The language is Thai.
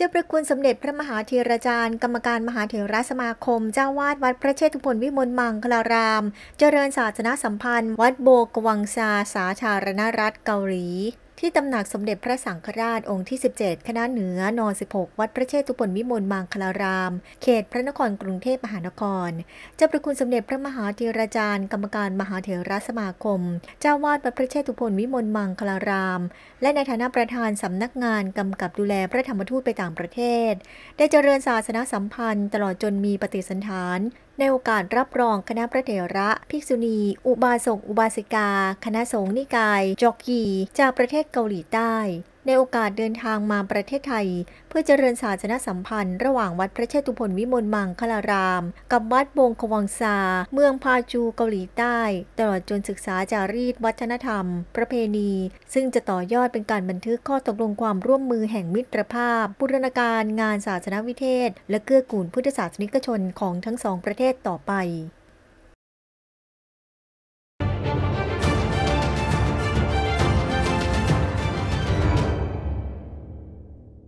จ้าประคุณสมเด็จพระมหาเทรจาร์กรรมการมหาเถรสมาคมเจ้าวาดวัดพระเชตุพนวิมลมังคลาราม เจริญศาสนสัมพันธ์ วัดโบกวังซา สาชารณรัฐเกาหลีที่ตำหนักสมเด็จพระสังฆราชองค์ที่ 17 คณะเหนือ นอน 16 วัดพระเชตุพนวิมลมังคลาราม เขตพระนครกรุงเทพมหานครเจ้าประคุณสมเด็จพระมหาธีราจารย์ กรรมการมหาเถรสมาคม เจ้าวาดวัดพระเชตุพนวิมลมังคลาราม และในฐานะประธานสำนักงานกำกับดูแลพระธรรมทูตไปต่างประเทศ ได้เจริญศาสนสัมพันธ์ ตลอดจนมีปฏิสันถานในโอกาสรับรองคณะพระเถระ ภิกษุณี อุบาสก อุบาสิกา คณะสงฆ์นิกาย จอกกีจากประเทศเกาหลีใต้ในโอกาสเดินทางมาประเทศไทย เพื่อเจริญศาสนสัมพันธ์ ระหว่างวัดพระเชตุพนวิมลมังคลาราม กับวัดบงควังซาเมืองพาจูเกาหลีใต้ ตลอดจนศึกษาจารีตวัฒนธรรมประเพณี ซึ่งจะต่อยอดเป็นการบันทึกข้อตกลงความร่วมมือแห่งมิตรภาพบูรณาการ งานศาสนวิเทศ และเกื้อกูลพุทธศาสนิกชนของทั้งสอง ประเทศต่อไป